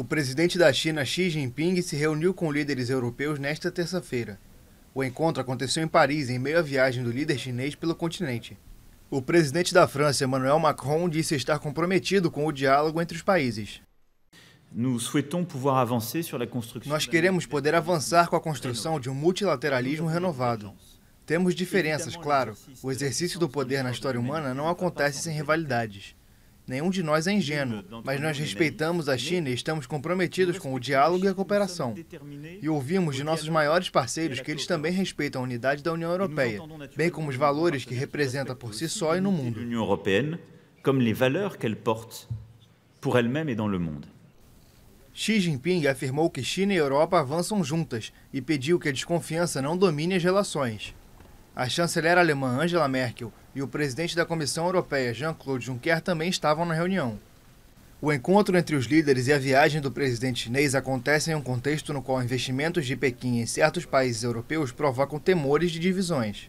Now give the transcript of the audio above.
O presidente da China, Xi Jinping, se reuniu com líderes europeus nesta terça-feira. O encontro aconteceu em Paris, em meio à viagem do líder chinês pelo continente. O presidente da França, Emmanuel Macron, disse estar comprometido com o diálogo entre os países. Nós queremos poder avançar com a construção de um multilateralismo renovado. Temos diferenças, claro. O exercício do poder na história humana não acontece sem rivalidades. Nenhum de nós é ingênuo, mas nós respeitamos a China e estamos comprometidos com o diálogo e a cooperação. E ouvimos de nossos maiores parceiros que eles também respeitam a unidade da União Europeia, bem como os valores que representa por si só e no mundo. Como valores que ela porta por ela-mesma e no mundo. Xi Jinping afirmou que China e Europa avançam juntas e pediu que a desconfiança não domine as relações. A chanceler alemã Angela Merkel e o presidente da Comissão Europeia Jean-Claude Juncker também estavam na reunião. O encontro entre os líderes e a viagem do presidente chinês acontecem em um contexto no qual investimentos de Pequim em certos países europeus provocam temores de divisões.